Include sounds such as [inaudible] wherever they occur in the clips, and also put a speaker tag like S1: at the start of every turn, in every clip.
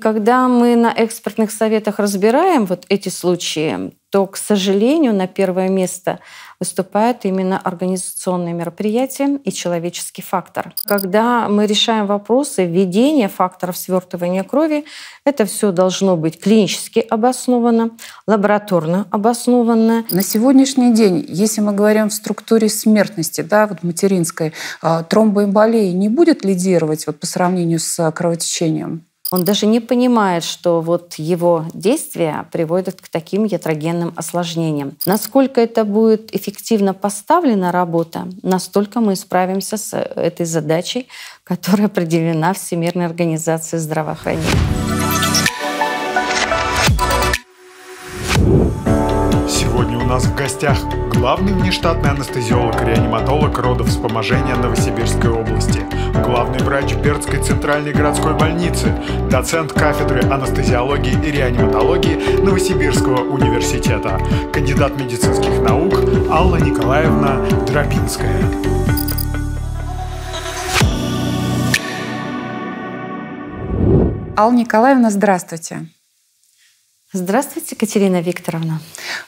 S1: Когда мы на экспертных советах разбираем вот эти случаи, то, к сожалению, на первое место выступают именно организационные мероприятия и человеческий фактор. Когда мы решаем вопросы введения факторов свертывания крови, это все должно
S2: быть клинически обосновано, лабораторно обоснованно. На сегодняшний день, если мы говорим в структуре смертности, да, вот материнской, а, тромбоэмболии не будет лидировать вот по сравнению с кровотечением? Он даже не понимает, что вот
S1: его действия приводят к таким ятрогенным осложнениям. Насколько это будет эффективно поставлена работа, настолько мы справимся с э, этой задачей, [laughs] которая определена Всемирной организацией здравоохранения. Сегодня у нас в гостях главный внештатный анестезиолог-реаниматолог Родов родовспоможения Новосибирской области главный врач Бердской центральной городской больницы, доцент кафедры анестезиологии
S2: и реаниматологии Новосибирского университета, кандидат медицинских наук Алла Николаевна Дробинская. Алла Николаевна, здравствуйте. Здравствуйте, Катерина Викторовна.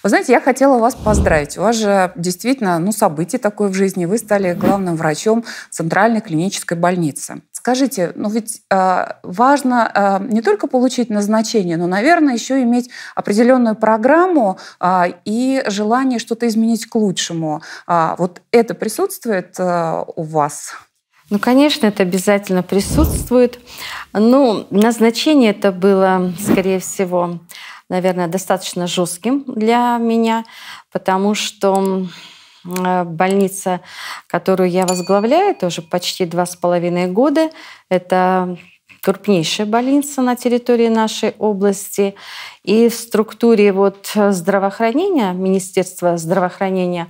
S2: Вы знаете, я хотела вас поздравить. У вас же действительно ну, событие такое в жизни. Вы стали главным врачом Центральной клинической больницы. Скажите, ну ведь э, важно э, не только получить назначение, но, наверное, еще иметь определенную программу э, и желание что-то изменить к лучшему. Э, вот это присутствует э, у вас? Ну, конечно,
S1: это обязательно присутствует. Ну, назначение это было, скорее всего, наверное, достаточно жестким для меня, потому что э, больница, которую я возглавляю, тоже почти два с половиной года, это крупнейшая больница на территории нашей области. И в структуре вот здравоохранения, Министерства здравоохранения,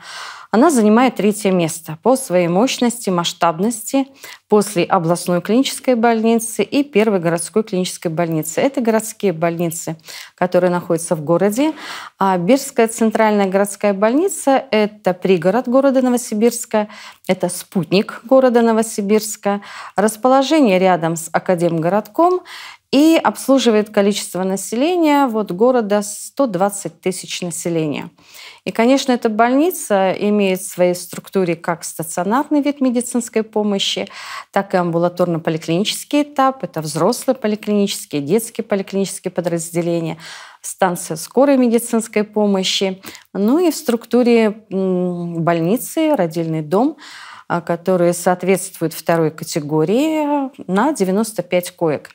S1: она занимает третье место по своей мощности, масштабности после областной клинической больницы и первой городской клинической больницы. Это городские больницы, которые находятся в городе. А Бирская центральная городская больница – это пригород города Новосибирска, это спутник города Новосибирска, расположение рядом с Академгородком и обслуживает количество населения вот города 120 тысяч населения. И, конечно, эта больница имеет в своей структуре как стационарный вид медицинской помощи, так и амбулаторно-поликлинический этап. Это взрослые поликлинические, детские поликлинические подразделения, станция скорой медицинской помощи. Ну и в структуре больницы родильный дом а, которые соответствуют второй категории, а, на 95 коек.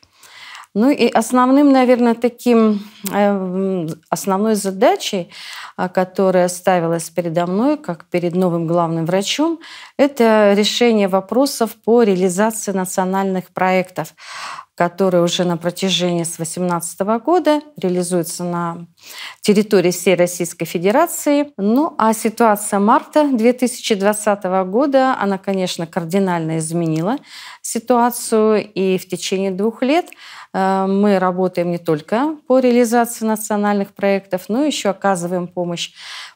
S1: Ну и основным, наверное, таким, э, основной задачей, а, которая ставилась передо мной, как перед новым главным врачом, это решение вопросов по реализации национальных проектов который уже на протяжении с 2018 года реализуется на территории всей Российской Федерации. Ну а ситуация марта 2020 года, она, конечно, кардинально изменила ситуацию. И в течение двух лет э, мы работаем не только по реализации национальных проектов, но еще оказываем помощь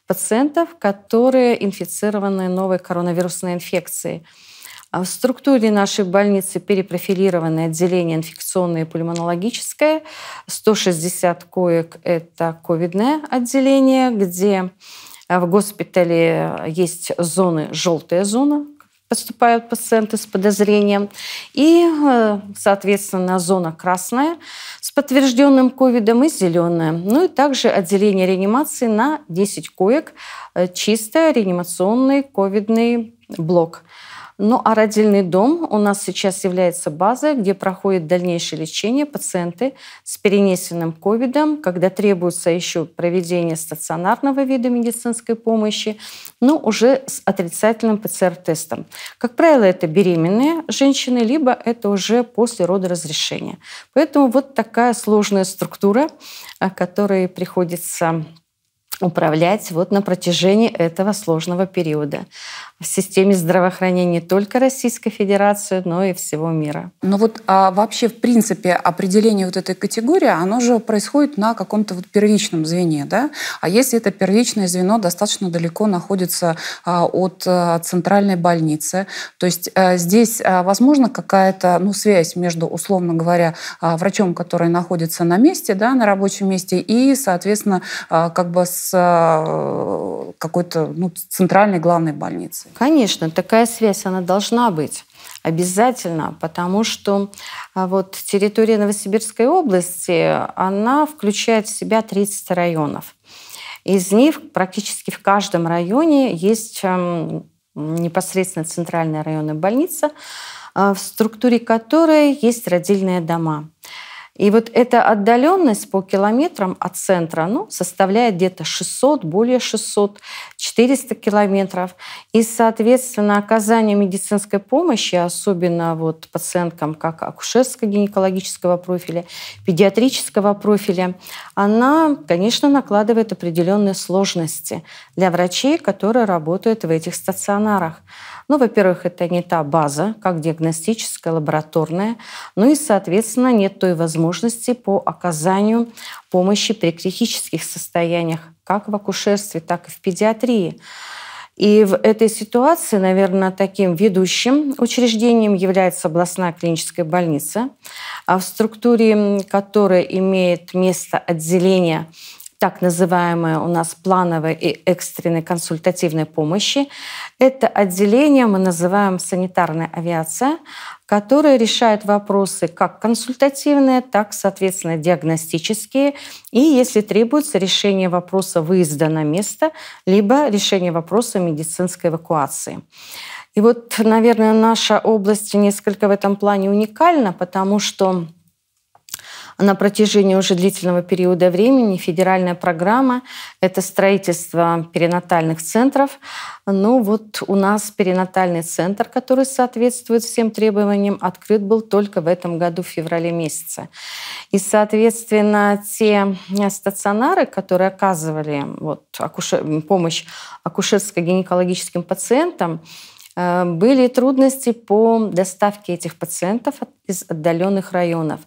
S1: пациентов, которые инфицированы новой коронавирусной инфекцией. А в структуре нашей больницы перепрофилированное отделение инфекционное и пульмонологическое. 160 коек – это ковидное отделение, где э, в госпитале есть зоны, желтая зона, поступают пациенты с подозрением. И, э, соответственно, зона красная с подтвержденным ковидом и зеленая. Ну и также отделение реанимации на 10 коек, э, чисто реанимационный ковидный блок. Ну а родильный дом у нас сейчас является базой, где проходит дальнейшее лечение пациенты с перенесенным ковидом, когда требуется еще проведение стационарного вида медицинской помощи, но ну, уже с отрицательным ПЦР-тестом. Как правило, это беременные женщины, либо это уже после родоразрешения. Поэтому вот такая сложная структура, а, которой приходится управлять вот на протяжении этого
S2: сложного периода в системе здравоохранения не только Российской Федерации, но и всего мира. Но ну вот а вообще, в принципе, определение вот этой категории, оно же происходит на каком-то вот первичном звене, да? А если это первичное звено достаточно далеко находится а, от а, центральной больницы, то есть а, здесь возможно какая-то ну, связь между, условно говоря, врачом, который находится на месте, да, на рабочем месте, и, соответственно, как бы с какой-то ну, центральной главной больницей? Конечно, такая связь, она должна быть. Обязательно,
S1: потому что а, вот территория Новосибирской области, она включает в себя 30 районов. Из них практически в каждом районе есть эм, непосредственно центральная районная больница, а, в структуре которой есть родильные дома. И вот эта отдаленность по километрам от центра ну, составляет где-то 600, более 600, 400 километров. И, соответственно, оказание медицинской помощи, особенно вот пациенткам как акушерско-гинекологического профиля, педиатрического профиля, она, конечно, накладывает определенные сложности для врачей, которые работают в этих стационарах. Ну, во-первых, это не та база, как диагностическая, лабораторная, ну и, соответственно, нет той возможности по оказанию помощи при критических состояниях, как в акушерстве, так и в педиатрии. И в этой ситуации, наверное, таким ведущим учреждением является областная клиническая больница, а в структуре которой имеет место отделение так называемой у нас плановой и экстренной консультативной помощи. Это отделение мы называем санитарная авиация, которое решает вопросы как консультативные, так, соответственно, диагностические. И, если требуется, решение вопроса выезда на место, либо решение вопроса медицинской эвакуации. И вот, наверное, наша область несколько в этом плане уникальна, потому что на протяжении уже длительного периода времени федеральная программа – это строительство перинатальных центров. Ну вот у нас перинатальный центр, который соответствует всем требованиям, открыт был только в этом году, в феврале месяце. И, соответственно, те стационары, которые оказывали вот, акушер... помощь акушерско-гинекологическим пациентам, э, были трудности по доставке этих пациентов из отдаленных районов.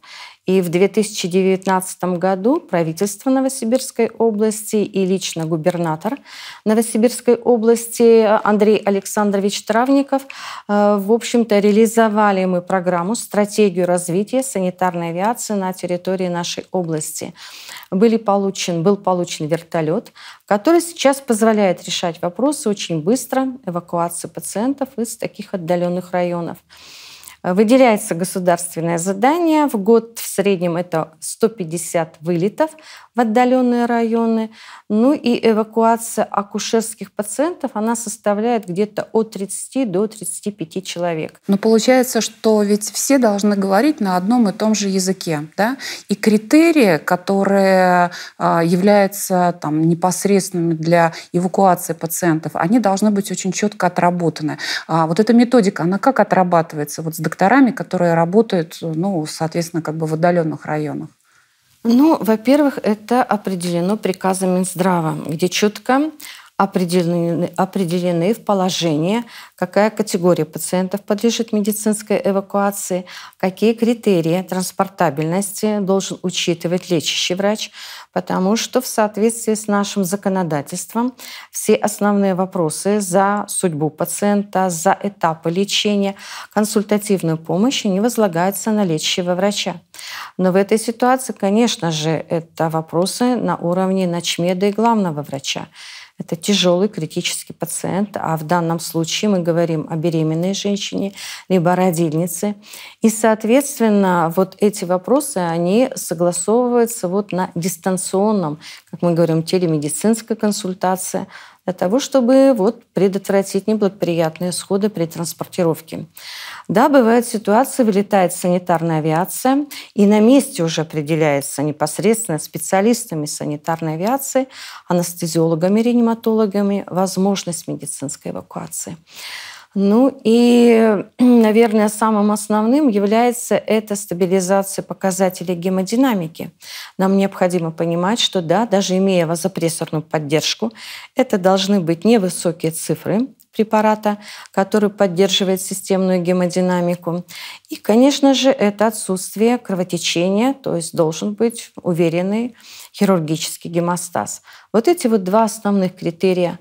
S1: И в 2019 году правительство Новосибирской области и лично губернатор Новосибирской области Андрей Александрович Травников, э, в общем-то, реализовали мы программу «Стратегию развития санитарной авиации на территории нашей области». Были получен, был получен вертолет, который сейчас позволяет решать вопросы очень быстро эвакуации пациентов из таких отдаленных районов. Выделяется государственное задание. В год в среднем это 150 вылетов в отдаленные районы. Ну и эвакуация акушерских пациентов, она составляет где-то от 30 до 35 человек.
S2: Но получается, что ведь все должны говорить на одном и том же языке, да? И критерии, которые а, являются там, непосредственными для эвакуации пациентов, они должны быть очень четко отработаны. А вот эта методика, она как отрабатывается? Вот с инспекторами, которые работают, ну, соответственно, как бы в отдаленных районах? Ну, во-первых,
S1: это определено приказом Минздрава, где четко определены, определены в положении, какая категория пациентов подлежит медицинской эвакуации, какие критерии транспортабельности должен учитывать лечащий врач, потому что в соответствии с нашим законодательством все основные вопросы за судьбу пациента, за этапы лечения, консультативную помощь, они возлагаются на лечащего врача. Но в этой ситуации, конечно же, это вопросы на уровне начмеда и главного врача. Это тяжелый критический пациент, а в данном случае мы говорим о беременной женщине, либо родильнице. И, соответственно, вот эти вопросы, они согласовываются вот на дистанционном, как мы говорим, телемедицинской консультации, для того, чтобы вот предотвратить неблагоприятные исходы при транспортировке. Да, бывают ситуации, вылетает санитарная авиация, и на месте уже определяется непосредственно специалистами санитарной авиации, анестезиологами, реаниматологами возможность медицинской эвакуации. Ну и, [clears throat] наверное, самым основным является это стабилизация показателей гемодинамики. Нам необходимо понимать, что да, даже имея вазопрессорную поддержку, это должны быть невысокие цифры препарата, который поддерживает системную гемодинамику. И, конечно же, это отсутствие кровотечения, то есть должен быть уверенный хирургический гемостаз. Вот эти вот два основных критерия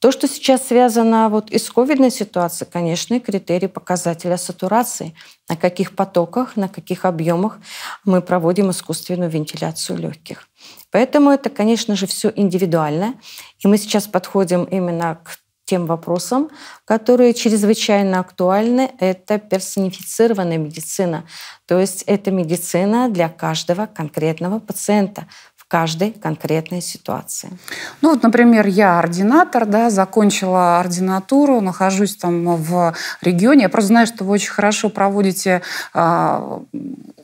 S1: то, что сейчас связано вот и с ковидной ситуацией, конечно, и критерии показателя сатурации, на каких потоках, на каких объемах мы проводим искусственную вентиляцию легких. Поэтому это, конечно же, все индивидуально. И мы сейчас подходим именно к тем вопросам, которые чрезвычайно актуальны. Это персонифицированная медицина. То есть это медицина для каждого конкретного пациента каждой конкретной ситуации.
S2: Ну вот, например, я ординатор, да, закончила ординатуру, нахожусь там в регионе. Я просто знаю, что вы очень хорошо проводите э,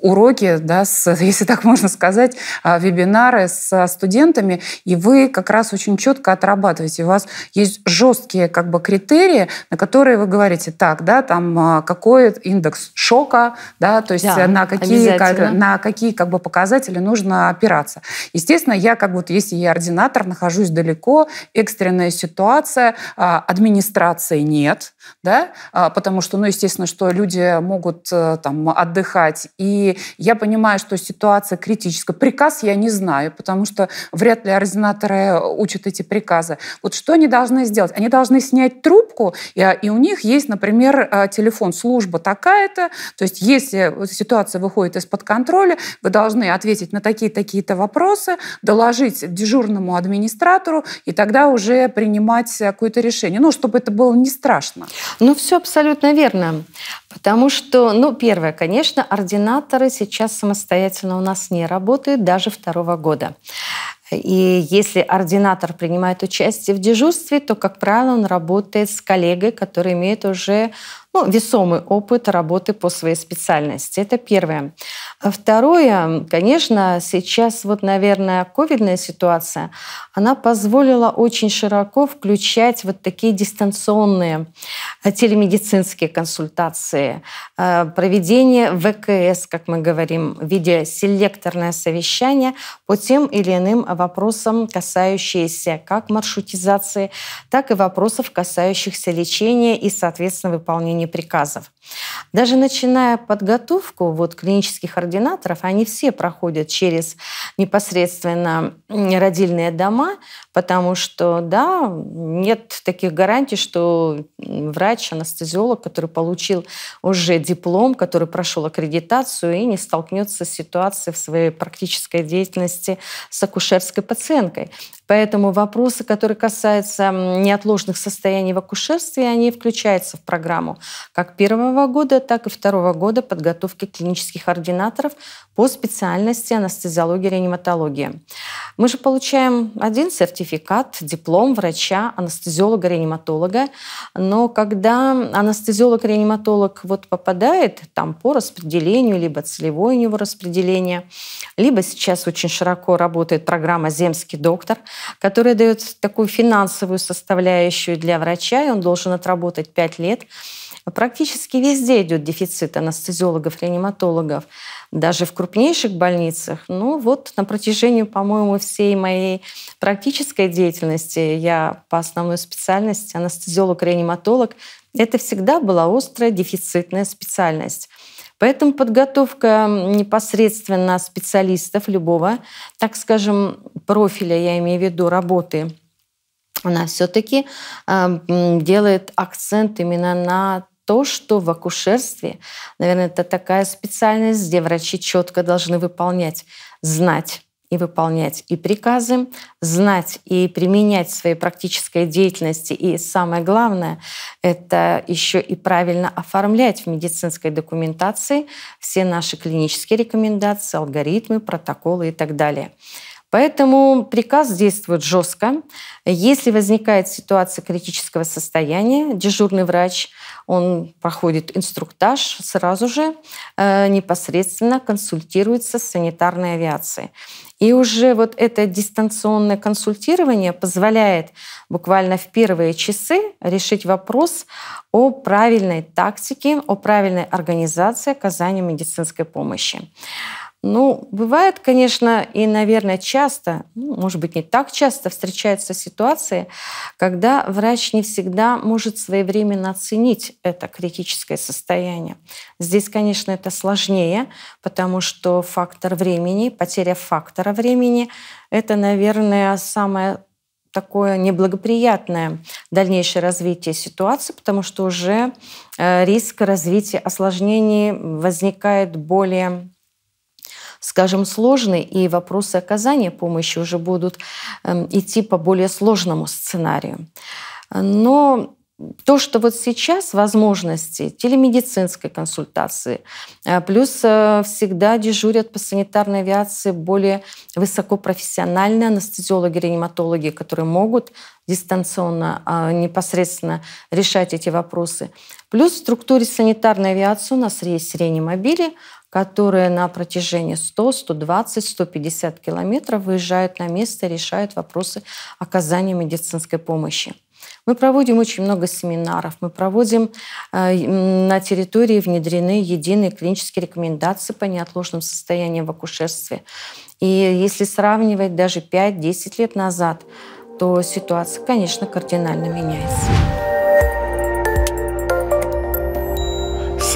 S2: уроки, да, с, [laughs] если так можно сказать, э, вебинары с студентами, и вы как раз очень четко отрабатываете. У вас есть жесткие как бы критерии, на которые вы говорите, так, да, там а, какой индекс шока, да, то есть да, на какие как, на какие как бы показатели нужно опираться. Естественно, я как вот, если я ординатор, нахожусь далеко, экстренная ситуация, а, администрации нет, да, а, потому что, ну, естественно, что люди могут э, там отдыхать. И я понимаю, что ситуация критическая. Приказ я не знаю, потому что вряд ли ординаторы учат эти приказы. Вот что они должны сделать? Они должны снять трубку, и а, у них есть, например, а, телефон, служба такая-то, то есть если ситуация выходит из-под контроля, вы должны ответить на такие-такие-то вопросы, доложить дежурному администратору, и тогда уже принимать э, какое-то решение. Ну, чтобы это было не страшно. Ну, все абсолютно верно. Потому что, ну, первое,
S1: конечно, ординаторы сейчас самостоятельно у нас не работают даже второго года. И если ординатор принимает участие в дежурстве, то, как правило, он работает с коллегой, который имеет уже ну, весомый опыт работы по своей специальности. Это первое. А второе, конечно, сейчас вот, наверное, ковидная ситуация, она позволила очень широко включать вот такие дистанционные э, телемедицинские консультации, э, проведение ВКС, как мы говорим, в виде селекторное совещание по тем или иным вопросам, касающиеся как маршрутизации, так и вопросов, касающихся лечения и, соответственно, выполнения требований приказов. Даже начиная подготовку вот, клинических ординаторов, они все проходят через непосредственно родильные дома, потому что, да, нет таких гарантий, что врач, анестезиолог, который получил уже диплом, который прошел аккредитацию и не столкнется с ситуацией в своей практической деятельности с акушерской пациенткой. Поэтому вопросы, которые касаются неотложных состояний в акушерстве, они включаются в программу как первого года, так и второго года подготовки клинических ординаторов по специальности анестезиология и реаниматология. Мы же получаем один сертификат, диплом врача, анестезиолога, реаниматолога, но когда анестезиолог, реаниматолог вот попадает там по распределению, либо целевое у него распределение, либо сейчас очень широко работает программа «Земский доктор», которая дает такую финансовую составляющую для врача, и он должен отработать 5 лет. Практически везде идет дефицит анестезиологов, реаниматологов, даже в крупнейших больницах. Ну вот на протяжении, по-моему, всей моей практической деятельности я по основной специальности анестезиолог-реаниматолог. Это всегда была острая дефицитная специальность – Поэтому подготовка непосредственно специалистов любого, так скажем, профиля, я имею в виду работы, она все-таки а, делает акцент именно на то, что в акушерстве, наверное, это такая специальность, где врачи четко должны выполнять, знать и выполнять и приказы, знать и применять в своей практической деятельности. И самое главное, это еще и правильно оформлять в медицинской документации все наши клинические рекомендации, алгоритмы, протоколы и так далее. Поэтому приказ действует жестко. Если возникает ситуация критического состояния, дежурный врач, он проходит инструктаж сразу же, э, непосредственно консультируется с санитарной авиацией. И уже вот это дистанционное консультирование позволяет буквально в первые часы решить вопрос о правильной тактике, о правильной организации оказания медицинской помощи. Ну, бывает, конечно, и, наверное, часто, ну, может быть, не так часто встречаются ситуации, когда врач не всегда может своевременно оценить это критическое состояние. Здесь, конечно, это сложнее, потому что фактор времени, потеря фактора времени — это, наверное, самое такое неблагоприятное дальнейшее развитие ситуации, потому что уже э, риск развития осложнений возникает более скажем, сложный, и вопросы оказания помощи уже будут эм, идти по более сложному сценарию. Но то, что вот сейчас возможности телемедицинской консультации, э, плюс э, всегда дежурят по санитарной авиации более высокопрофессиональные анестезиологи, реаниматологи, которые могут дистанционно, а непосредственно решать эти вопросы. Плюс в структуре санитарной авиации у нас есть реанимобили, которые на протяжении 100, 120, 150 километров выезжают на место и решают вопросы оказания медицинской помощи. Мы проводим очень много семинаров, мы проводим э, на территории внедрены единые клинические рекомендации по неотложным состояниям в акушерстве. И если сравнивать даже 5-10 лет назад, то ситуация, конечно, кардинально меняется.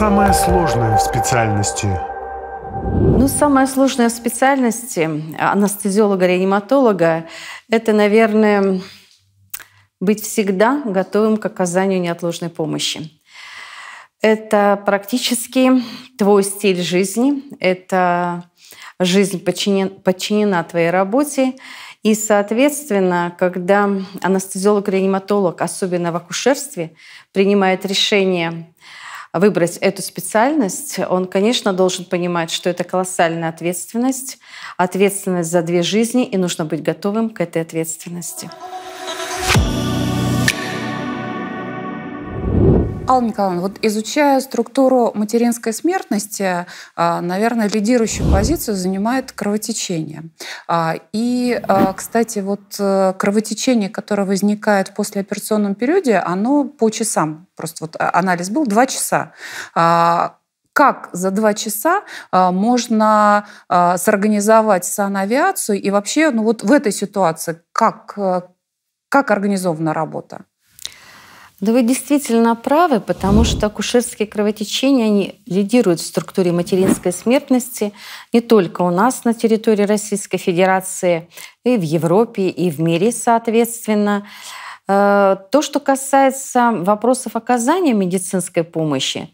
S1: самое сложное в специальности? Ну, самое сложное в специальности анестезиолога-реаниматолога – это, наверное, быть всегда готовым к оказанию неотложной помощи. Это практически твой стиль жизни, это жизнь подчинен, подчинена твоей работе. И, соответственно, когда анестезиолог-реаниматолог, особенно в акушерстве, принимает решение выбрать эту специальность, он, конечно, должен понимать, что это колоссальная ответственность, ответственность за две жизни, и нужно быть готовым к этой ответственности.
S2: Алла Николаевна, вот изучая структуру материнской смертности, а, наверное, лидирующую позицию занимает кровотечение. А, и, а, кстати, вот э, кровотечение, которое возникает в послеоперационном периоде, оно по часам, просто вот анализ был, два часа как за два часа можно сорганизовать санавиацию и вообще ну вот в этой ситуации как, э, как организована работа? Да вы действительно правы, потому что акушерские кровотечения, они лидируют в структуре
S1: материнской смертности не только у нас на территории Российской Федерации, и в Европе, и в мире, соответственно. Э, то, что касается вопросов оказания медицинской помощи,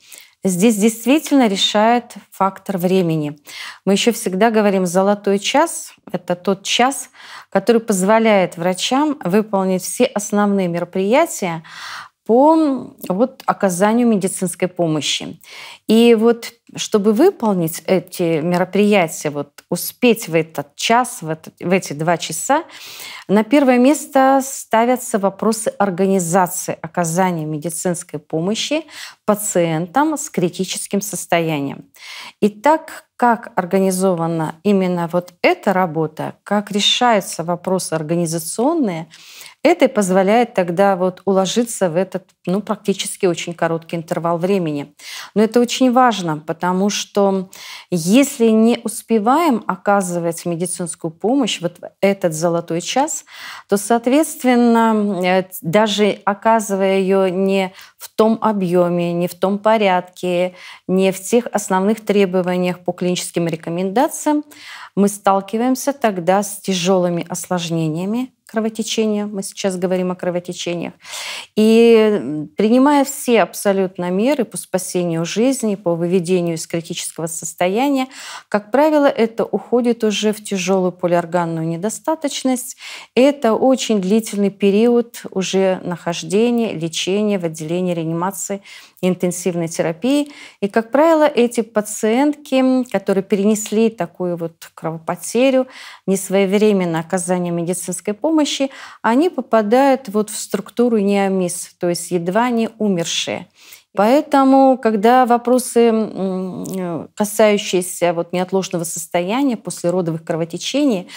S1: Здесь действительно решает фактор времени. Мы еще всегда говорим «золотой час» — это тот час, который позволяет врачам выполнить все основные мероприятия, по вот, оказанию медицинской помощи. И вот чтобы выполнить эти мероприятия, вот, успеть в этот час, в, этот, в эти два часа, на первое место ставятся вопросы организации оказания медицинской помощи пациентам с критическим состоянием. И так как организована именно вот эта работа, как решаются вопросы организационные – это и позволяет тогда вот уложиться в этот ну, практически очень короткий интервал времени. Но это очень важно, потому что если не успеваем оказывать медицинскую помощь вот в этот золотой час, то, соответственно, э, даже оказывая ее не в том объеме, не в том порядке, не в тех основных требованиях по клиническим рекомендациям, мы сталкиваемся тогда с тяжелыми осложнениями, кровотечения, мы сейчас говорим о кровотечениях, и принимая все абсолютно меры по спасению жизни, по выведению из критического состояния, как правило, это уходит уже в тяжелую полиорганную недостаточность. Это очень длительный период уже нахождения, лечения в отделении реанимации интенсивной терапии. И, как правило, эти пациентки, которые перенесли такую вот кровопотерю, несвоевременно оказание медицинской помощи, помощи, они попадают вот в структуру неомис, то есть едва не умершие. Поэтому, когда вопросы, э, касающиеся вот неотложного состояния после родовых кровотечений,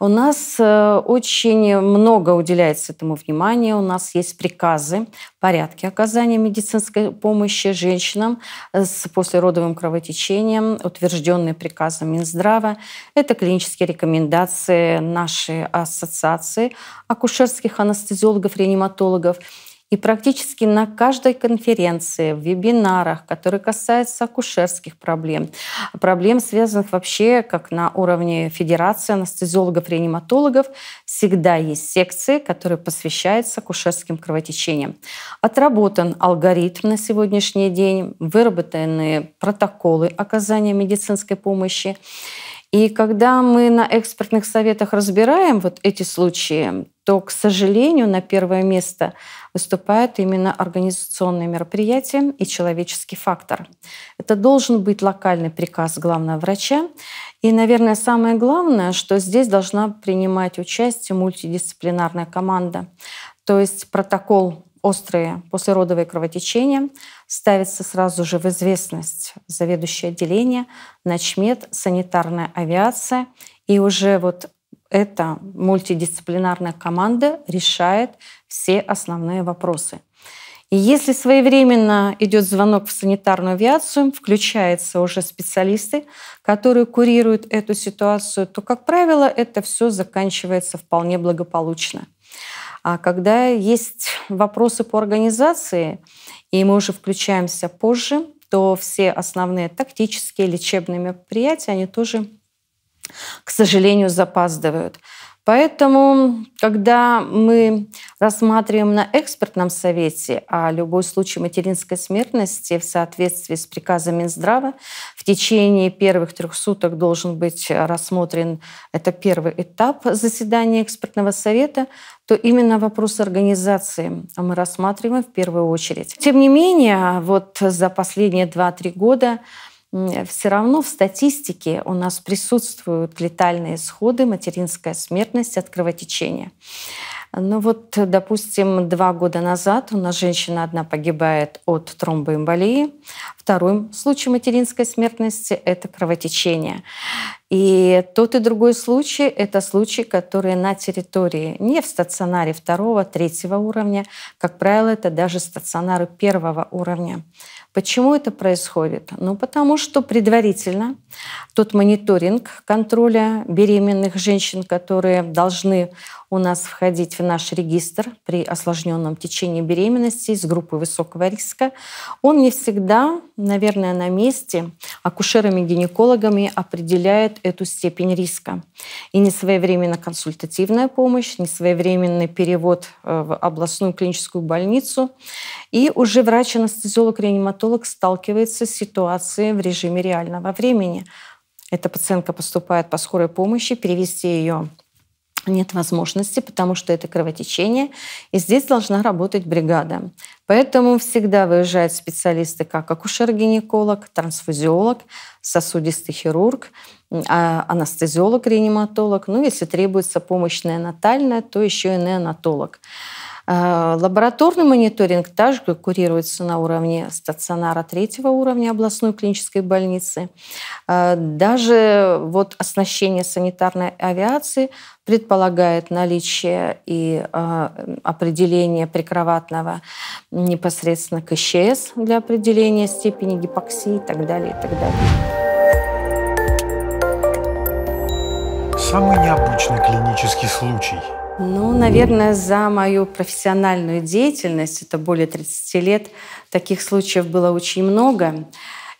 S1: у нас э, очень много уделяется этому внимания. У нас есть приказы, порядки оказания медицинской помощи женщинам э, с послеродовым кровотечением, утвержденные приказом Минздрава. Это клинические рекомендации нашей ассоциации акушерских анестезиологов, реаниматологов. И практически на каждой конференции, в вебинарах, которые касаются акушерских проблем, проблем, связанных вообще как на уровне Федерации анестезиологов-реаниматологов, всегда есть секции, которые посвящаются акушерским кровотечениям. Отработан алгоритм на сегодняшний день, выработаны протоколы оказания медицинской помощи. И когда мы на экспертных советах разбираем вот эти случаи, то, к сожалению, на первое место выступают именно организационные мероприятия и человеческий фактор. Это должен быть локальный приказ главного врача. И, наверное, самое главное, что здесь должна принимать участие мультидисциплинарная команда. То есть протокол острые послеродовые кровотечения, ставится сразу же в известность заведующее отделение, начмед, санитарная авиация. И уже вот эта мультидисциплинарная команда решает все основные вопросы. И если своевременно идет звонок в санитарную авиацию, включаются уже специалисты, которые курируют эту ситуацию, то, как правило, это все заканчивается вполне благополучно. А когда есть вопросы по организации, и мы уже включаемся позже, то все основные тактические лечебные мероприятия, они тоже, к сожалению, запаздывают. Поэтому, когда мы рассматриваем на экспертном совете а любой случай материнской смертности в соответствии с приказом Минздрава, в течение первых трех суток должен быть рассмотрен, это первый этап заседания экспертного совета, то именно вопрос организации мы рассматриваем в первую очередь. Тем не менее, вот за последние 2-3 года все равно в статистике у нас присутствуют летальные исходы, материнская смертность от кровотечения. Ну вот, допустим, два года назад у нас женщина одна погибает от тромбоэмболии. Вторым случаем материнской смертности — это кровотечение. И тот и другой случай — это случаи, которые на территории, не в стационаре второго, третьего уровня. Как правило, это даже стационары первого уровня. Почему это происходит? Ну, потому что предварительно тот мониторинг контроля беременных женщин, которые должны у нас входить в наш регистр при осложненном течении беременности с группы высокого риска. Он не всегда, наверное, на месте акушерами-гинекологами определяет эту степень риска. И не своевременно консультативная помощь, не своевременный перевод э, в областную клиническую больницу. И уже врач-анестезиолог-реаниматолог сталкивается с ситуацией в режиме реального времени. Эта пациентка поступает по скорой помощи, перевести ее нет возможности, потому что это кровотечение, и здесь должна работать бригада. Поэтому всегда выезжают специалисты, как акушер-гинеколог, трансфузиолог, сосудистый хирург, а, анестезиолог, реаниматолог. Ну, если требуется помощь неонатальная, то еще и неонатолог. А, лабораторный мониторинг также курируется на уровне стационара третьего уровня областной клинической больницы. А, даже вот оснащение санитарной авиации предполагает наличие и а, определение прикроватного непосредственно к для определения степени гипоксии и так далее, и так далее.
S2: Самый необычный клинический случай –
S1: ну, наверное, за мою профессиональную деятельность, это более 30 лет, таких случаев было очень много.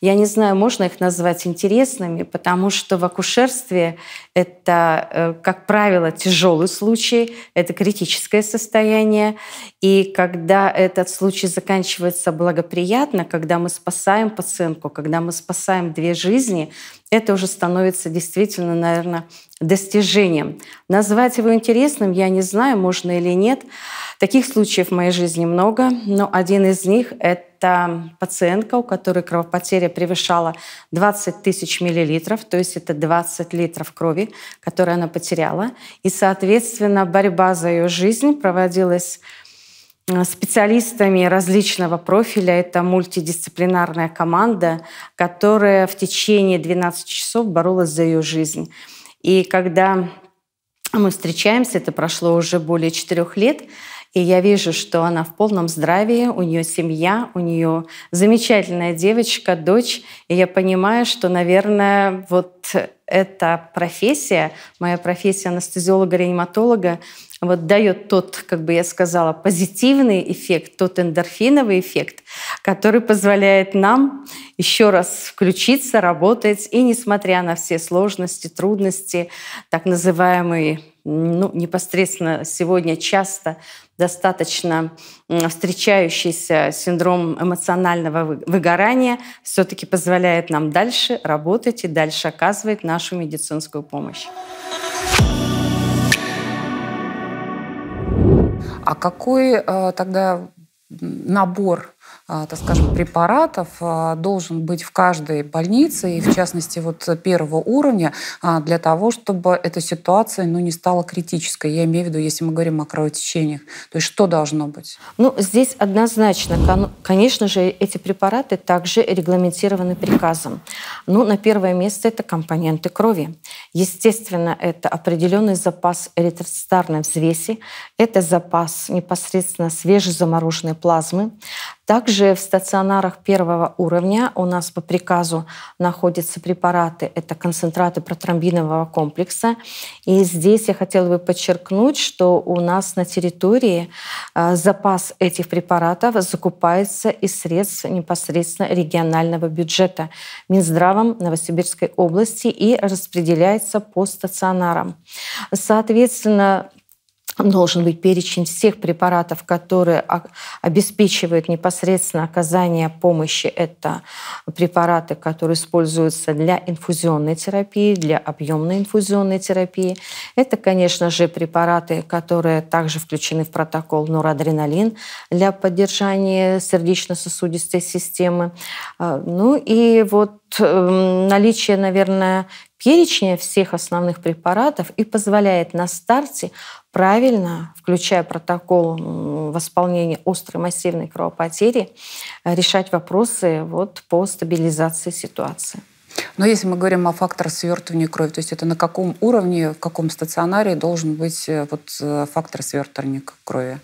S1: Я не знаю, можно их назвать интересными, потому что в акушерстве это, э, как правило, тяжелый случай, это критическое состояние. И когда этот случай заканчивается благоприятно, когда мы спасаем пациентку, когда мы спасаем две жизни, это уже становится действительно, наверное, достижением. Назвать его интересным я не знаю, можно или нет. Таких случаев в моей жизни много, но один из них — это пациентка, у которой кровопотеря превышала 20 тысяч миллилитров, то есть это 20 литров крови любви, она потеряла. И, соответственно, борьба за ее жизнь проводилась э, специалистами различного профиля. Это мультидисциплинарная команда, которая в течение 12 часов боролась за ее жизнь. И когда мы встречаемся, это прошло уже более четырех лет, и я вижу, что она в полном здравии, у нее семья, у нее замечательная девочка, дочь. И я понимаю, что, наверное, вот эта профессия, моя профессия анестезиолога-реаниматолога, вот дает тот, как бы я сказала, позитивный эффект, тот эндорфиновый эффект, который позволяет нам еще раз включиться, работать, и несмотря на все сложности, трудности, так называемые, ну, непосредственно сегодня часто достаточно встречающийся синдром эмоционального выгорания все-таки позволяет нам дальше работать и дальше оказывать нашу медицинскую помощь.
S2: А какой э, тогда набор а, так скажем, препаратов а, должен быть в каждой больнице, и в частности вот первого уровня, а, для того, чтобы эта ситуация ну, не стала критической. Я имею в виду, если мы говорим о кровотечениях. То есть что должно быть? Ну, здесь однозначно,
S1: конечно же, эти препараты также регламентированы приказом. Ну, на первое место это компоненты крови. Естественно, это определенный запас эритроцитарной взвеси, это запас непосредственно свежезамороженной плазмы, также в стационарах первого уровня у нас по приказу находятся препараты, это концентраты протромбинового комплекса. И здесь я хотела бы подчеркнуть, что у нас на территории а, запас этих препаратов закупается из средств непосредственно регионального бюджета Минздравом Новосибирской области и распределяется по стационарам. Соответственно, должен быть перечень всех препаратов, которые обеспечивают непосредственно оказание помощи. Это препараты, которые используются для инфузионной терапии, для объемной инфузионной терапии. Это, конечно же, препараты, которые также включены в протокол норадреналин для поддержания сердечно-сосудистой системы. А, ну и вот Эм, наличие, наверное, перечня всех основных препаратов и позволяет на старте правильно, включая протокол восполнения острой массивной
S2: кровопотери, э, решать вопросы вот по стабилизации ситуации. Но если мы говорим о факторе свертывания крови, то есть это на каком уровне, в каком стационаре должен быть э, вот э, фактор свертывания крови?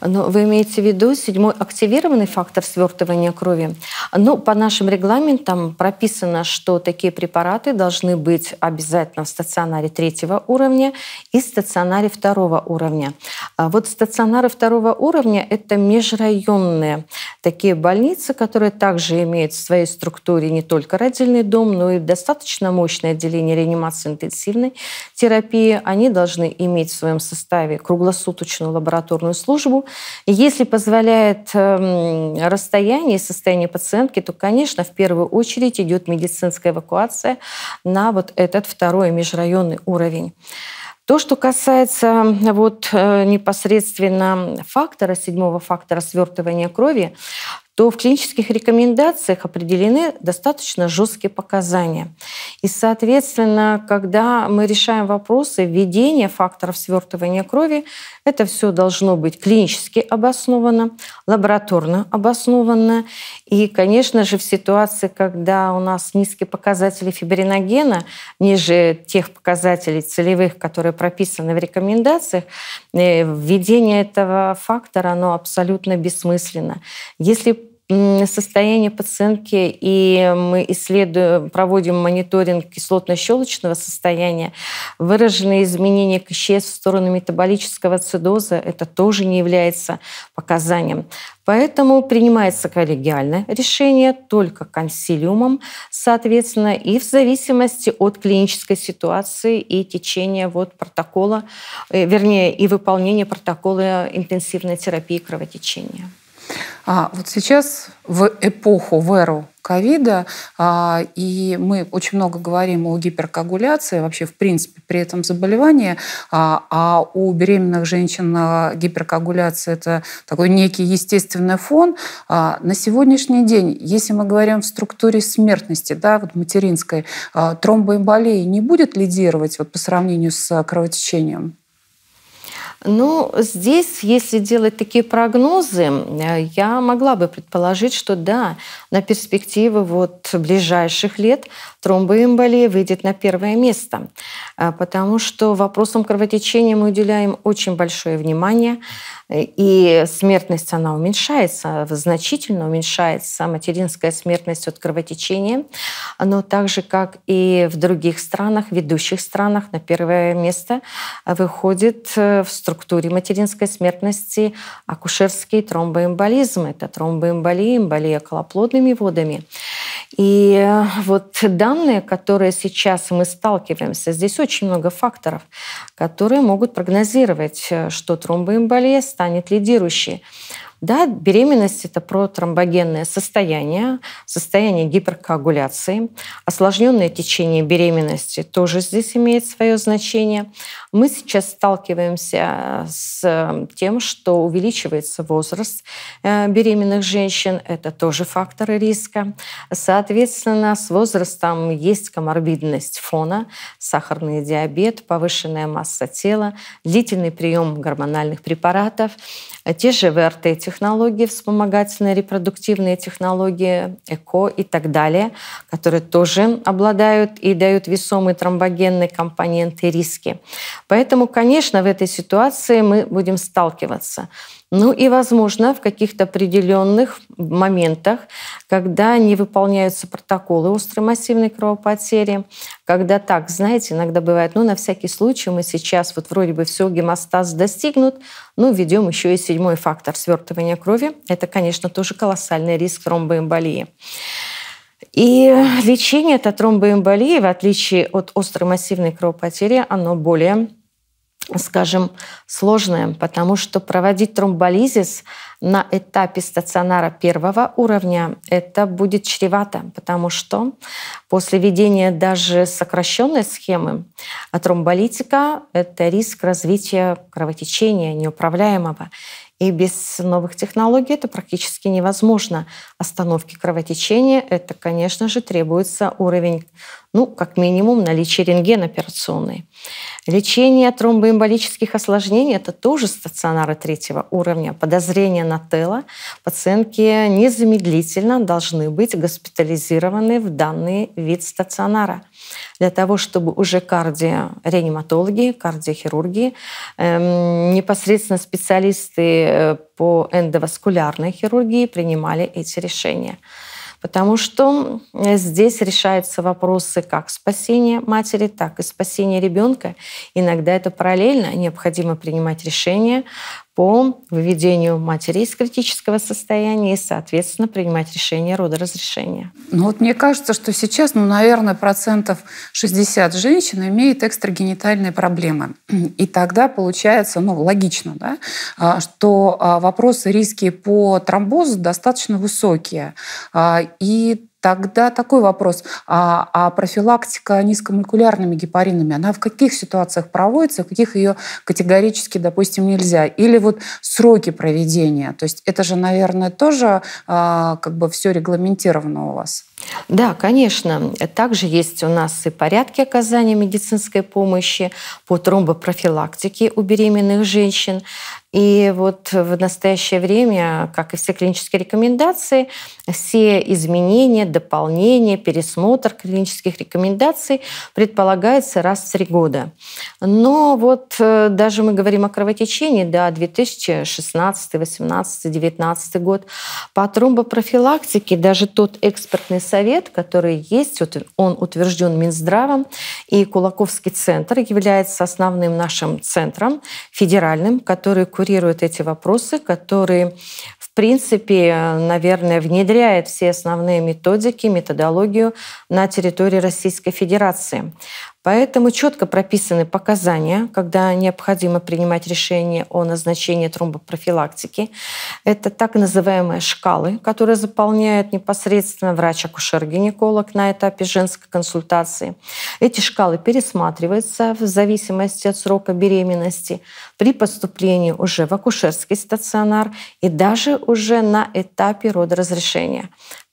S2: Но ну, вы имеете в виду седьмой
S1: активированный фактор свертывания крови? Ну, по нашим регламентам прописано, что такие препараты должны быть обязательно в стационаре третьего уровня и стационаре второго уровня. А вот стационары второго уровня — это межрайонные такие больницы, которые также имеют в своей структуре не только родильный дом, но и достаточно мощное отделение реанимации интенсивной терапии. Они должны иметь в своем составе круглосуточную лабораторную службу, если позволяет эм, расстояние и состояние пациентки, то, конечно, в первую очередь идет медицинская эвакуация на вот этот второй межрайонный уровень. То, что касается э, вот э, непосредственно фактора, седьмого фактора свертывания крови, то в клинических рекомендациях определены достаточно жесткие показания. И, соответственно, когда мы решаем вопросы введения факторов свертывания крови, это все должно быть клинически обосновано, лабораторно обоснованно. И, конечно же, в ситуации, когда у нас низкие показатели фибриногена, ниже тех показателей целевых, которые прописаны в рекомендациях, э, введение этого фактора, оно абсолютно бессмысленно. Если состояние пациентки, и мы исследуем, проводим мониторинг кислотно-щелочного состояния, выраженные изменения КЩС в сторону метаболического цидоза, это тоже не является показанием. Поэтому принимается коллегиальное решение только консилиумом, соответственно, и в зависимости от клинической ситуации и течения вот протокола, э, вернее, и выполнения протокола интенсивной терапии кровотечения.
S2: А вот сейчас в эпоху, в эру ковида, а, и мы очень много говорим о гиперкоагуляции, вообще, в принципе, при этом заболевании, а, а у беременных женщин а, гиперкоагуляция – это такой некий естественный фон. На сегодняшний день, если мы говорим в структуре смертности, да, вот материнской, тромбоэмболии не будет лидировать вот по сравнению с кровотечением? Ну, здесь, если делать такие прогнозы, э, я
S1: могла бы предположить, что да, на перспективы вот ближайших лет тромбоэмболия выйдет на первое место, э, потому что вопросам кровотечения мы уделяем очень большое внимание. И смертность, она уменьшается, значительно уменьшается материнская смертность от кровотечения. Но так же, как и в других странах, ведущих странах, на первое место выходит э, в структуре материнской смертности акушерские тромбоэмболизмы. Это тромбоэмболия, эмболия околоплодными водами. И э, вот данные, которые сейчас мы сталкиваемся, здесь очень много факторов, которые могут прогнозировать, э, что тромбоэмболия станет лидирующей. Да, беременность – это протромбогенное состояние, состояние гиперкоагуляции. Осложненное течение беременности тоже здесь имеет свое значение. Мы сейчас сталкиваемся э, с эм, тем, что увеличивается возраст э, беременных женщин. Это тоже факторы риска. Соответственно, с возрастом есть коморбидность фона, сахарный диабет, повышенная масса тела, длительный прием гормональных препаратов – Э, те же ВРТ-технологии, вспомогательные репродуктивные технологии, ЭКО и так далее, которые тоже обладают и дают весомые тромбогенные компоненты и риски. Поэтому, конечно, в этой ситуации мы будем сталкиваться. Ну и, возможно, в каких-то определенных моментах, когда не выполняются протоколы острой массивной кровопотери, когда так, знаете, иногда бывает, ну, на всякий случай мы сейчас вот вроде бы все, гемостаз достигнут, ну, введем еще и седьмой фактор свертывания крови. Это, конечно, тоже колоссальный риск тромбоэмболии. И лечение этой тромбоэмболии, в отличие от острой массивной кровопотери, оно более скажем, сложное, потому что проводить тромболизис на этапе стационара первого уровня это будет чревато, потому что после введения даже сокращенной схемы тромболитика это риск развития кровотечения неуправляемого. И без новых технологий это практически невозможно. Остановки кровотечения, это, конечно же, требуется уровень, ну, как минимум, наличие рентген операционной. Лечение тромбоэмболических осложнений – это тоже стационары третьего уровня. Подозрение на тело пациентки незамедлительно должны быть госпитализированы в данный вид стационара – для того, чтобы уже кардиореаниматологи, кардиохирурги, эм, непосредственно специалисты э, по эндоваскулярной хирургии принимали эти решения потому что здесь решаются вопросы как спасения матери, так и спасения ребенка. Иногда это параллельно, необходимо принимать решение по выведению матери из критического состояния и,
S2: соответственно, принимать решение родоразрешения. Ну вот мне кажется, что сейчас, ну, наверное, процентов 60 женщин имеет экстрагенитальные проблемы. И тогда получается, ну, логично, да, а, что а, вопросы риски по тромбозу достаточно высокие. А, и Тогда такой вопрос. А, а профилактика низкомолекулярными гепаринами, она в каких ситуациях проводится, в каких ее категорически, допустим, нельзя? Или вот сроки проведения? То есть это же, наверное, тоже а, как бы все регламентировано у вас. Да, конечно. Также
S1: есть у нас и порядки оказания медицинской помощи по тромбопрофилактике у беременных женщин. И вот в настоящее время, как и все клинические рекомендации, все изменения, дополнения, пересмотр клинических рекомендаций предполагается раз в три года. Но вот э, даже мы говорим о кровотечении, да, 2016, 2018, 2019 год. По тромбопрофилактике даже тот экспертный совет, который есть, вот он утвержден Минздравом, и Кулаковский центр является основным нашим центром федеральным, который курирует эти вопросы, который в принципе, наверное, внедряет все основные методики, методологию на территории Российской Федерации. Поэтому четко прописаны показания, когда необходимо принимать решение о назначении тромбопрофилактики. Это так называемые шкалы, которые заполняет непосредственно врач-акушер-гинеколог на этапе женской консультации. Эти шкалы пересматриваются в зависимости от срока беременности при поступлении уже в акушерский стационар и даже уже на этапе родоразрешения.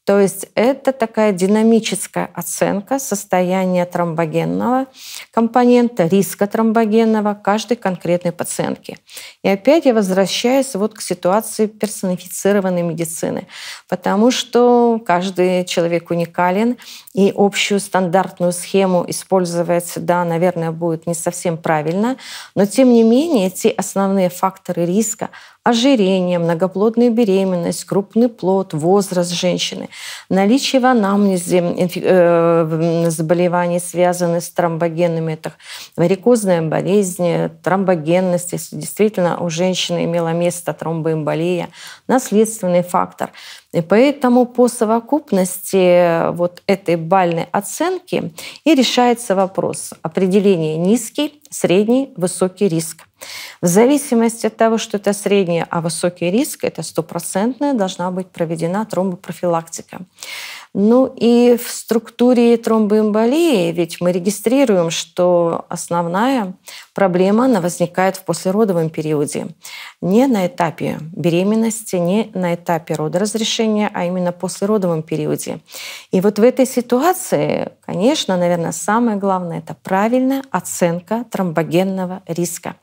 S1: То есть это такая динамическая оценка состояния тромбогенного компонента, риска тромбогенного каждой конкретной пациентки. И опять я возвращаюсь вот к ситуации персонифицированной медицины, потому что каждый человек уникален, и общую стандартную схему использовать, да, наверное, будет не совсем правильно, но тем не менее те основные факторы риска, ожирение, многоплодная беременность, крупный плод, возраст женщины, наличие в анамнезе э, заболеваний, связанных с тромбогенными, это варикозная болезнь, тромбогенность, если действительно у женщины имела место тромбоэмболия, наследственный фактор – и поэтому по совокупности э, вот этой бальной оценки и решается вопрос определения низкий, средний, высокий риск. В зависимости от того, что это средний, а высокий риск, это стопроцентная, должна быть проведена тромбопрофилактика. Ну и в структуре тромбоэмболии, ведь мы регистрируем, что основная проблема, она возникает в послеродовом периоде. Не на этапе беременности, не на этапе родоразрешения, а именно в послеродовом периоде. И вот в этой ситуации, конечно, наверное, самое главное – это правильная оценка тромбогенного риска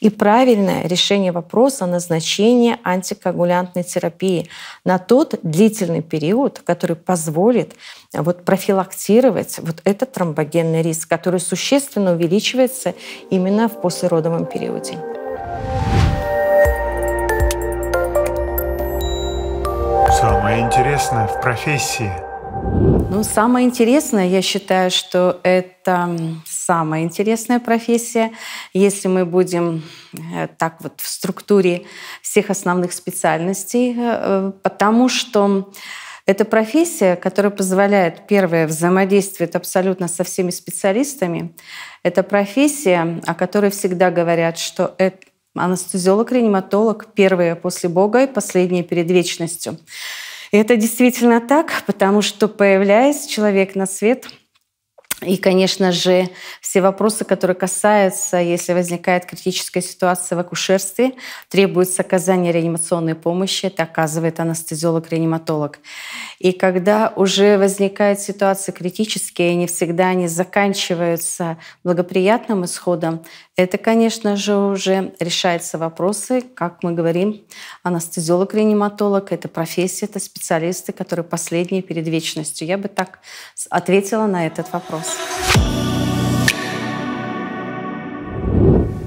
S1: и правильное решение вопроса назначения антикоагулянтной терапии на тот длительный период, который позволяет позволит э, вот профилактировать вот этот тромбогенный риск, который существенно увеличивается именно в послеродовом периоде. Самое интересное в профессии. Ну, самое интересное, я считаю, что это самая интересная профессия. Если мы будем э, так вот в структуре всех основных специальностей, э, потому что это профессия, которая позволяет, первое, взаимодействовать абсолютно со всеми специалистами. Это профессия, о которой всегда говорят, что это анестезиолог, реаниматолог, первые после Бога и последние перед вечностью. И это действительно так, потому что, появляясь, человек на свет — и, конечно же, все вопросы, которые касаются, если возникает критическая ситуация в акушерстве, требуется оказание реанимационной помощи, это оказывает анестезиолог-реаниматолог. И когда уже возникают ситуации критические, и не всегда они заканчиваются благоприятным исходом, это, конечно же, уже решаются вопросы, как мы говорим, анестезиолог-реаниматолог — это профессия, это специалисты, которые последние перед вечностью. Я бы так ответила на этот вопрос.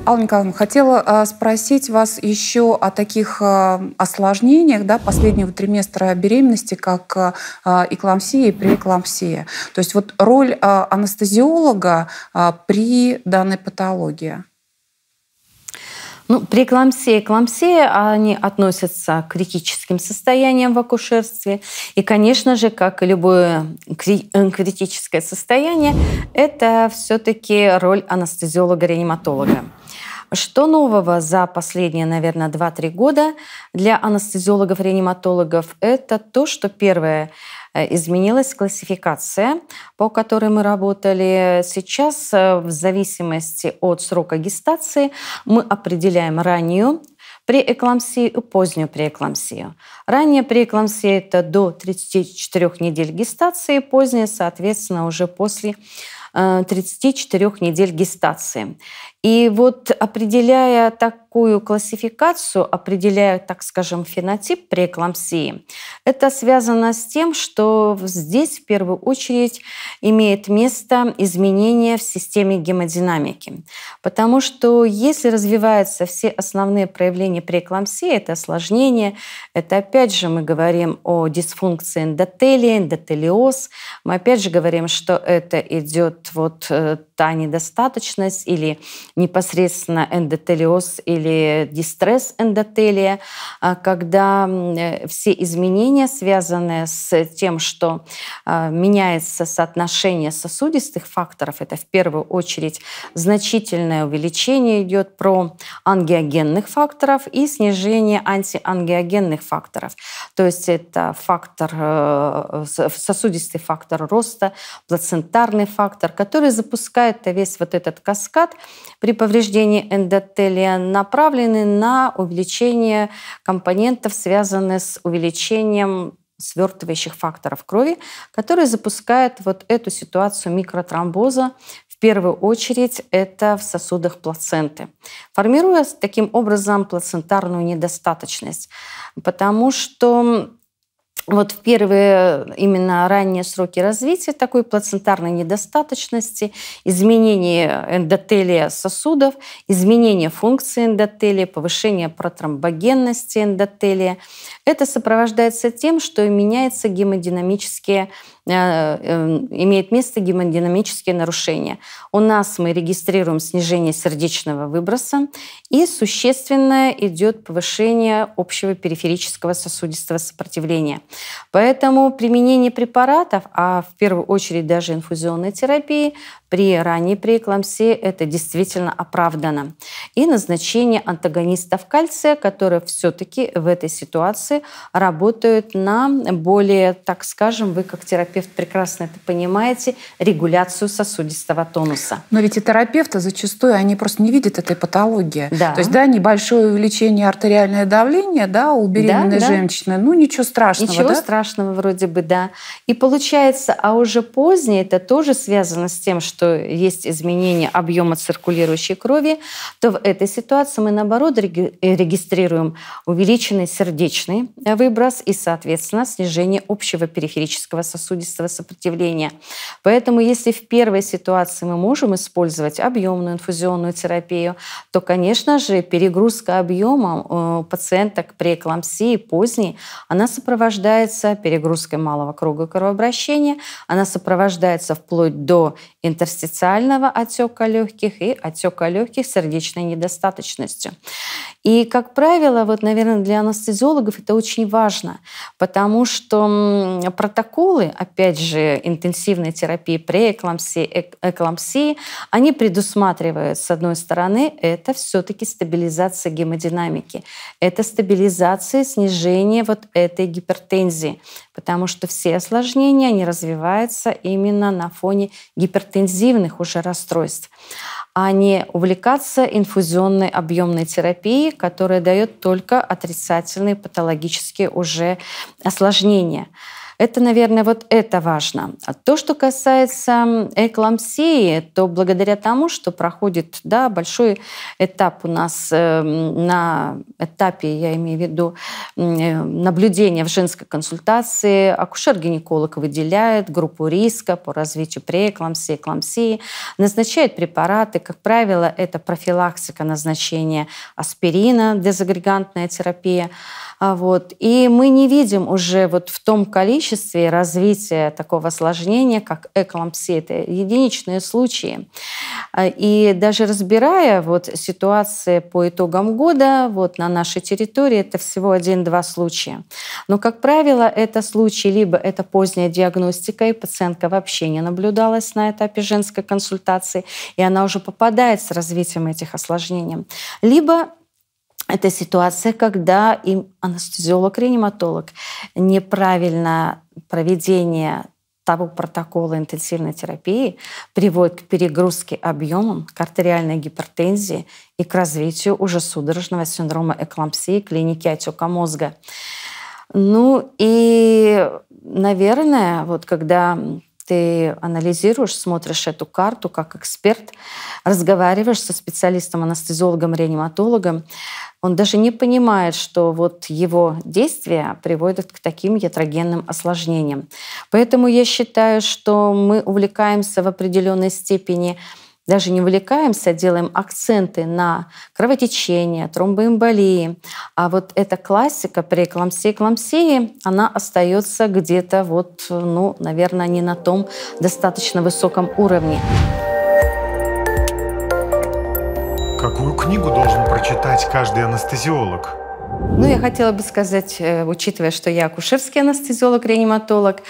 S2: Алла Николаевна, хотела а, спросить вас еще о таких а, осложнениях да, последнего триместра беременности, как а, эклампсия и преэклампсия. То есть вот роль анестезиолога при данной патологии.
S1: Ну, преэклампсия и эклампсия, они относятся к критическим состояниям в акушерстве. И, конечно же, как и любое э, критическое состояние, это все-таки роль анестезиолога-реаниматолога. Что нового за последние, наверное, 2-3 года для анестезиологов-реаниматологов? Это то, что первое – Э, изменилась классификация, по которой мы работали. Сейчас э, в зависимости от срока гестации мы определяем раннюю преэклампсию и позднюю преэклампсию. Ранняя преэклампсия – это до 34 недель гестации, поздняя, соответственно, уже после 34 э, недель гестации. И вот определяя такую классификацию, определяя, так скажем, фенотип при эклампсии, это связано с тем, что здесь в первую очередь имеет место изменение в системе гемодинамики. Потому что если развиваются все основные проявления при эклампсии, это осложнение, это опять же мы говорим о дисфункции эндотелия, эндотелиоз, мы опять же говорим, что это идет вот, э, та недостаточность или непосредственно эндотелиоз или дистресс эндотелия, а, когда э, все изменения, связанные с тем, что а, меняется соотношение сосудистых факторов, это в первую очередь значительное увеличение идет про ангиогенных факторов и снижение антиангиогенных факторов. То есть это фактор, э, сосудистый фактор роста, плацентарный фактор, который запускает весь вот этот каскад при повреждении эндотелия, направленный на увеличение компонентов, связанных с увеличением свертывающих факторов крови, которые запускают вот эту ситуацию микротромбоза, в первую очередь это в сосудах плаценты, формируя таким образом плацентарную недостаточность, потому что вот в первые именно ранние сроки развития такой плацентарной недостаточности, изменение эндотелия сосудов, изменение функции эндотелия, повышение протромбогенности эндотелия. Это сопровождается тем, что меняются гемодинамические Э, эм, имеет место гемодинамические нарушения. У нас мы регистрируем снижение сердечного выброса и существенное идет повышение общего периферического сосудистого сопротивления. Поэтому применение препаратов, а в первую очередь даже инфузионной терапии, при ранней преэклампсии это действительно оправдано. И назначение антагонистов кальция, которые все-таки в этой ситуации работают на более, так скажем, вы как терапевт терапевт прекрасно это понимаете, регуляцию сосудистого тонуса.
S2: Но ведь и терапевты зачастую, они просто не видят этой патологии. Да. То есть, да, небольшое увеличение артериального давления, да, у беременной да, женщины, да. ну ничего страшного, Ничего да?
S1: страшного вроде бы, да. И получается, а уже позднее это тоже связано с тем, что есть изменение объема циркулирующей крови, то в этой ситуации мы, наоборот, регистрируем увеличенный сердечный выброс и, соответственно, снижение общего периферического сосудистого количество сопротивления. Поэтому если в первой ситуации мы можем использовать объемную инфузионную терапию, то, конечно же, перегрузка объемом э, пациента при эклампсии поздней, она сопровождается перегрузкой малого круга кровообращения, она сопровождается вплоть до интерстициального отека легких и отека легких сердечной недостаточностью. И, как правило, вот, наверное, для анестезиологов это очень важно, потому что протоколы, опять же, интенсивной терапии преэклампсии, эклампсии, они предусматривают, с одной стороны, это все-таки стабилизация гемодинамики, это стабилизация снижение вот этой гипертензии, потому что все осложнения, они развиваются именно на фоне гипертензивных уже расстройств а не увлекаться инфузионной объемной терапией, которая дает только отрицательные патологические уже осложнения. Это, наверное, вот это важно. А то, что касается эклампсии, то благодаря тому, что проходит да, большой этап у нас э, на этапе, я имею в виду, э, наблюдения в женской консультации, акушер-гинеколог выделяет группу риска по развитию преэклампсии, эклампсии, назначает препараты. Как правило, это профилактика назначения аспирина, дезагрегантная терапия, а, вот. И мы не видим уже вот в том количестве развития такого осложнения, как эклампсия. Это единичные случаи. А, и даже разбирая вот ситуации по итогам года вот на нашей территории, это всего один-два случая. Но, как правило, это случаи либо это поздняя диагностика, и пациентка вообще не наблюдалась на этапе женской консультации, и она уже попадает с развитием этих осложнений. Либо это ситуация, когда им анестезиолог-реаниматолог неправильно проведение того протокола интенсивной терапии приводит к перегрузке объемом, к артериальной гипертензии и к развитию уже судорожного синдрома эклампсии, клиники отека мозга. Ну и, наверное, вот когда ты анализируешь, смотришь эту карту как эксперт, разговариваешь со специалистом, анестезиологом, реаниматологом, он даже не понимает, что вот его действия приводят к таким ятрогенным осложнениям. Поэтому я считаю, что мы увлекаемся в определенной степени даже не увлекаемся, а делаем акценты на кровотечение, тромбоэмболии. А вот эта классика при эклампсии эклампсии, она остается где-то вот, ну, наверное, не на том достаточно высоком уровне. Какую книгу должен прочитать каждый анестезиолог? Ну, я хотела бы сказать, э, учитывая, что я акушерский анестезиолог-реаниматолог,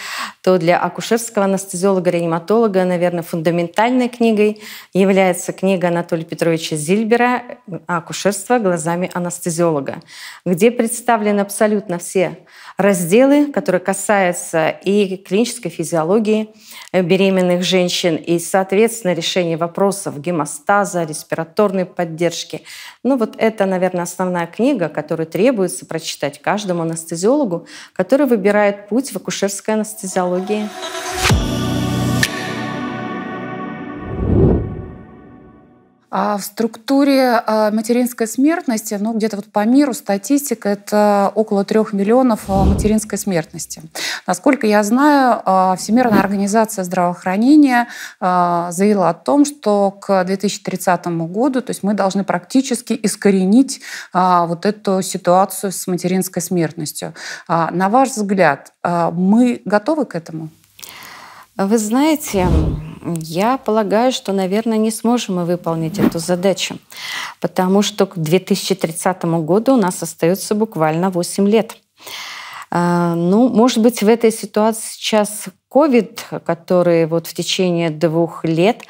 S1: то для акушерского анестезиолога-реаниматолога, наверное, фундаментальной книгой является книга Анатолия Петровича Зильбера «Акушерство глазами анестезиолога», где представлены абсолютно все разделы, которые касаются и клинической физиологии э, беременных женщин, и, соответственно, решения вопросов гемостаза, респираторной поддержки. Ну вот это, наверное, основная книга, которую требуется прочитать каждому анестезиологу, который выбирает
S2: путь в акушерской анестезиологии. А в структуре а, материнской смертности, ну, где-то вот по миру статистика, это около трех миллионов а, материнской смертности. Насколько я знаю, а, Всемирная организация здравоохранения заявила о том, что к 2030 году, то есть мы должны практически искоренить вот эту ситуацию с материнской смертностью. На ваш взгляд, мы готовы к этому? Вы знаете, я
S1: полагаю, что, наверное, не сможем мы выполнить эту задачу, потому что к 2030 году у нас остается буквально 8 лет. А, ну, может быть, в этой ситуации сейчас ковид, который вот в течение двух лет.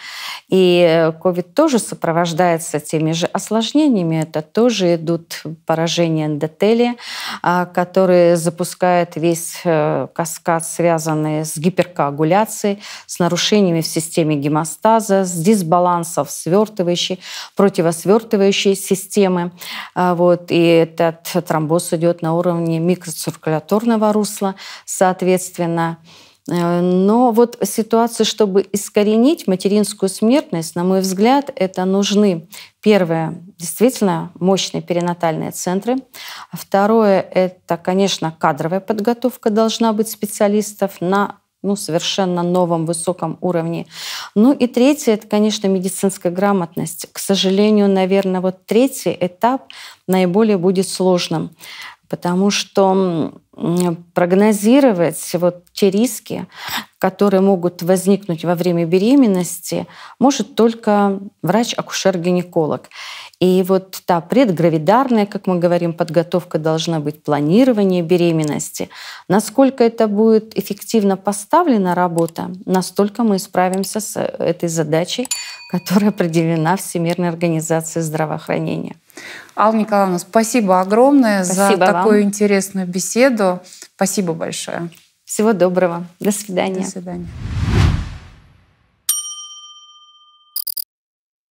S1: И э, ковид тоже сопровождается теми же осложнениями. Это тоже идут поражения эндотелия, а, которые запускают весь э, каскад, связанный с гиперкоагуляцией, с нарушениями в системе гемостаза, с дисбалансов свертывающей, противосвертывающей системы. А, вот. И этот тромбоз идет на уровне микроциркуляторного русла, соответственно, Э, но вот ситуация, чтобы искоренить материнскую смертность, на мой взгляд, это нужны, первое, действительно мощные перинатальные центры. Второе, это, конечно, кадровая подготовка должна быть специалистов на ну, совершенно новом, высоком уровне. Ну и третье, это, конечно, медицинская грамотность. К сожалению, наверное, вот третий этап наиболее будет сложным потому что прогнозировать вот те риски, которые могут возникнуть во время беременности, может только врач-акушер-гинеколог. И вот та предгравидарная, как мы говорим, подготовка должна быть, планирование беременности. Насколько это будет эффективно поставлена работа, настолько мы справимся с э, этой задачей, которая определена Всемирной организацией здравоохранения.
S2: Алла Николаевна, спасибо огромное спасибо за вам. такую интересную беседу. Спасибо большое. Всего доброго. До свидания. До свидания.